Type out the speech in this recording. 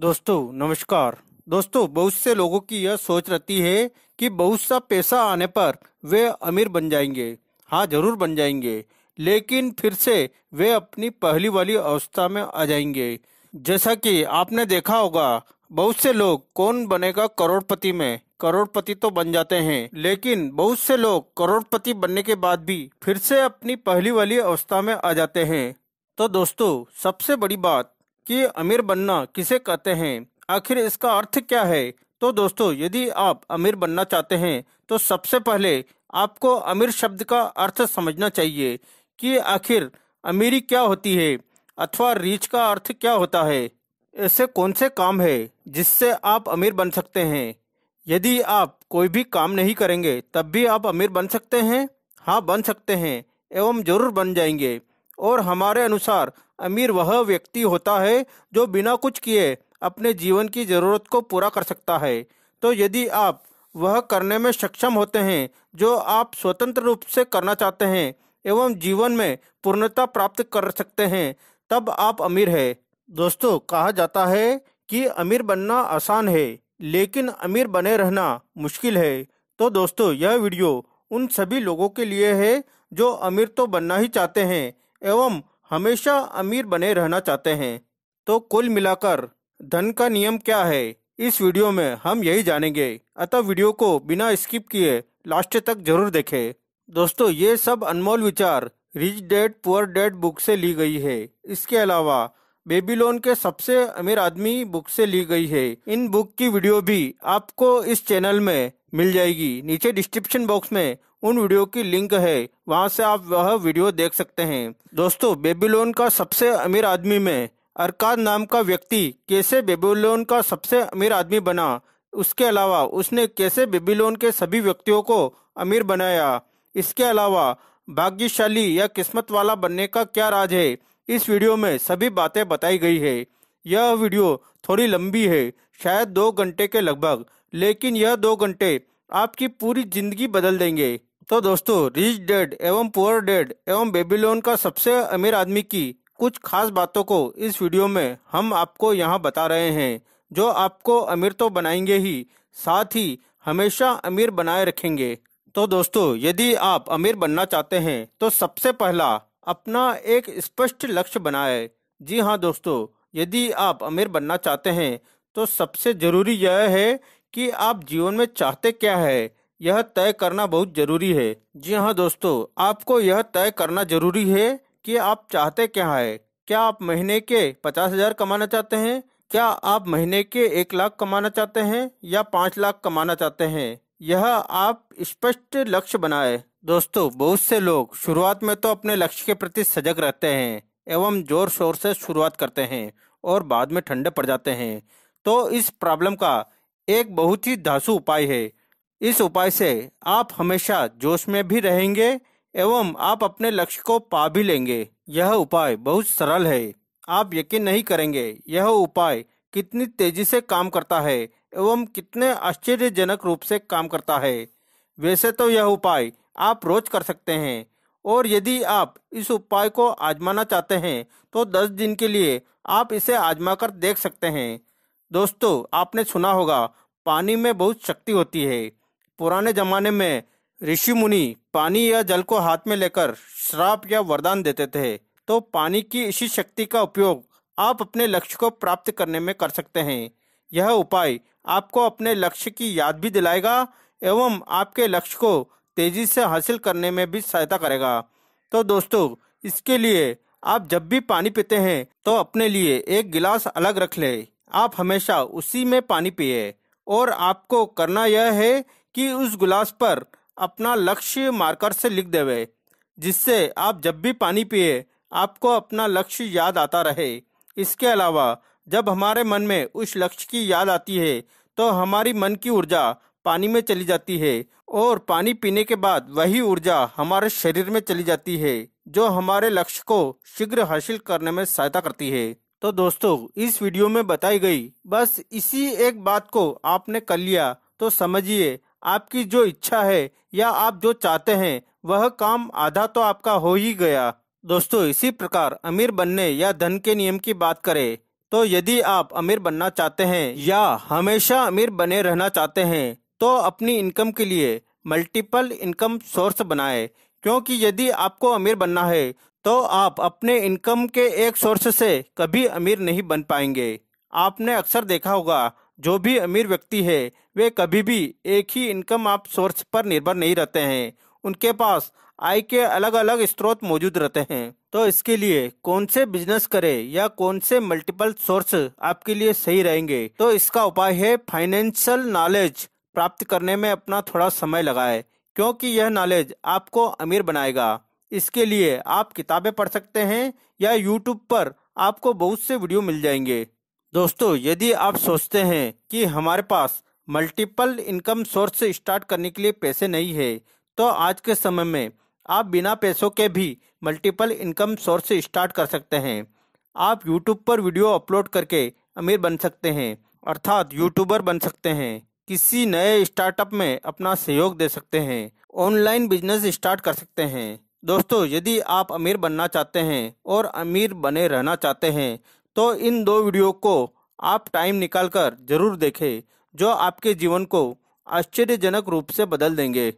दोस्तों नमस्कार दोस्तों बहुत से लोगों की यह सोच रहती है कि बहुत सा पैसा आने पर वे अमीर बन जाएंगे हाँ जरूर बन जाएंगे लेकिन फिर से वे अपनी पहली वाली अवस्था में आ जाएंगे जैसा कि आपने देखा होगा बहुत से लोग कौन बनेगा करोड़पति में करोड़पति तो बन जाते हैं लेकिन बहुत से लोग करोड़पति बनने के बाद भी फिर से अपनी पहली वाली अवस्था में आ जाते हैं तो दोस्तों सबसे बड़ी बात कि अमीर बनना किसे कहते हैं आखिर इसका अर्थ क्या है तो दोस्तों यदि आप अमीर बनना चाहते हैं तो सबसे पहले आपको अमीर शब्द का अर्थ समझना चाहिए कि आखिर अमीरी क्या होती है अथवा रीच का अर्थ क्या होता है ऐसे कौन से काम है जिससे आप अमीर बन सकते हैं यदि आप कोई भी काम नहीं करेंगे तब भी आप अमीर बन सकते हैं हाँ बन सकते हैं एवं जरूर बन जाएंगे और हमारे अनुसार अमीर वह व्यक्ति होता है जो बिना कुछ किए अपने जीवन की जरूरत को पूरा कर सकता है तो यदि आप वह करने में सक्षम होते हैं जो आप स्वतंत्र रूप से करना चाहते हैं एवं जीवन में पूर्णता प्राप्त कर सकते हैं तब आप अमीर है दोस्तों कहा जाता है कि अमीर बनना आसान है लेकिन अमीर बने रहना मुश्किल है तो दोस्तों यह वीडियो उन सभी लोगों के लिए है जो अमीर तो बनना ही चाहते हैं एवं हमेशा अमीर बने रहना चाहते हैं तो कुल मिलाकर धन का नियम क्या है इस वीडियो में हम यही जानेंगे अतः वीडियो को बिना स्किप किए लास्ट तक जरूर देखें दोस्तों ये सब अनमोल विचार rich dad poor dad book से ली गई है इसके अलावा बेबीलोन के सबसे अमीर आदमी बुक से ली गई है इन बुक की वीडियो भी आपको इस चैनल में मिल जाएगी नीचे डिस्क्रिप्शन बॉक्स में उन वीडियो की लिंक है वहाँ से आप वह वीडियो देख सकते हैं दोस्तों बेबीलोन का सबसे अमीर आदमी में अरकाद नाम का व्यक्ति कैसे बेबीलोन का सबसे अमीर आदमी बना उसके अलावा उसने कैसे बेबीलोन के सभी व्यक्तियों को अमीर बनाया इसके अलावा भाग्यशाली या किस्मत वाला बनने का क्या राज है इस वीडियो में सभी बातें बताई गई है यह वीडियो थोड़ी लंबी है शायद दो घंटे के लगभग लेकिन यह दो घंटे आपकी पूरी जिंदगी बदल देंगे तो दोस्तों रिच डेड एवं पुअर डेड एवं बेबीलोन का सबसे अमीर आदमी की कुछ खास बातों को इस वीडियो में हम आपको यहाँ बता रहे हैं जो आपको अमीर तो बनाएंगे ही साथ ही हमेशा अमीर बनाए रखेंगे तो दोस्तों यदि आप अमीर बनना चाहते हैं तो सबसे पहला अपना एक स्पष्ट लक्ष्य बनाए जी हाँ दोस्तों यदि आप अमीर बनना चाहते हैं तो सबसे जरूरी यह है कि आप जीवन में चाहते क्या है यह तय करना बहुत जरूरी है जी हाँ दोस्तों आपको यह तय करना जरूरी है कि आप चाहते क्या है क्या आप महीने के पचास हजार कमाना चाहते हैं क्या आप महीने के एक लाख कमाना चाहते हैं या पाँच लाख कमाना चाहते हैं यह आप स्पष्ट लक्ष्य बनाए दोस्तों बहुत से लोग शुरुआत में तो अपने लक्ष्य के प्रति सजग रहते हैं एवं जोर शोर से शुरुआत करते हैं और बाद में ठंडे पड़ जाते हैं तो इस प्रॉब्लम का एक बहुत ही धासु उपाय है इस उपाय से आप हमेशा जोश में भी रहेंगे एवं आप अपने लक्ष्य को पा भी लेंगे यह उपाय बहुत सरल है आप यकीन नहीं करेंगे यह उपाय कितनी तेजी से काम करता है एवं कितने आश्चर्यजनक रूप से काम करता है वैसे तो यह उपाय आप रोज कर सकते हैं और यदि आप इस उपाय को आजमाना चाहते हैं तो 10 दिन के लिए आप इसे आजमा कर देख सकते हैं दोस्तों आपने सुना होगा पानी में बहुत शक्ति होती है पुराने जमाने में ऋषि मुनि पानी या जल को हाथ में लेकर श्राप या वरदान देते थे तो पानी की इसी शक्ति का उपयोग आप अपने लक्ष्य को प्राप्त करने में कर सकते हैं यह उपाय आपको अपने लक्ष्य की याद भी दिलाएगा एवं आपके लक्ष्य को तेज़ी से हासिल करने में भी सहायता करेगा तो दोस्तों इसके लिए आप जब भी पानी पीते हैं तो अपने लिए एक गिलास अलग रख ले आप हमेशा उसी में पानी पिए और आपको करना यह है कि उस गिलास पर अपना लक्ष्य मार्कर से लिख देवे जिससे आप जब भी पानी पिए आपको अपना लक्ष्य याद आता रहे इसके अलावा जब हमारे मन में उस लक्ष्य की याद आती है तो हमारी मन की ऊर्जा पानी में चली जाती है और पानी पीने के बाद वही ऊर्जा हमारे शरीर में चली जाती है जो हमारे लक्ष्य को शीघ्र हासिल करने में सहायता करती है तो दोस्तों इस वीडियो में बताई गई बस इसी एक बात को आपने कर लिया तो समझिए आपकी जो इच्छा है या आप जो चाहते हैं वह काम आधा तो आपका हो ही गया दोस्तों इसी प्रकार अमीर बनने या धन के नियम की बात करें तो यदि आप अमीर बनना चाहते हैं या हमेशा अमीर बने रहना चाहते हैं तो अपनी इनकम के लिए मल्टीपल इनकम सोर्स बनाएं क्योंकि यदि आपको अमीर बनना है तो आप अपने इनकम के एक सोर्स से कभी अमीर नहीं बन पाएंगे आपने अक्सर देखा होगा जो भी अमीर व्यक्ति है वे कभी भी एक ही इनकम आप सोर्स पर निर्भर नहीं रहते हैं उनके पास आय के अलग अलग स्रोत मौजूद रहते हैं तो इसके लिए कौन से बिजनेस करें या कौन से मल्टीपल सोर्स आपके लिए सही रहेंगे तो इसका उपाय है फाइनेंशियल नॉलेज प्राप्त करने में अपना थोड़ा समय लगाए क्योंकि यह नॉलेज आपको अमीर बनाएगा इसके लिए आप किताबें पढ़ सकते हैं या यूट्यूब पर आपको बहुत से वीडियो मिल जाएंगे दोस्तों यदि आप सोचते हैं कि हमारे पास मल्टीपल इनकम सोर्स से स्टार्ट करने के लिए पैसे नहीं है तो आज के समय में आप बिना पैसों के भी मल्टीपल इनकम सोर्स से स्टार्ट कर सकते हैं आप यूट्यूब पर वीडियो अपलोड करके अमीर बन सकते हैं अर्थात यूट्यूबर बन सकते हैं किसी नए स्टार्टअप में अपना सहयोग दे सकते हैं ऑनलाइन बिजनेस स्टार्ट कर सकते हैं दोस्तों यदि आप अमीर बनना चाहते हैं और अमीर बने रहना चाहते हैं तो इन दो वीडियो को आप टाइम निकालकर जरूर देखें जो आपके जीवन को आश्चर्यजनक रूप से बदल देंगे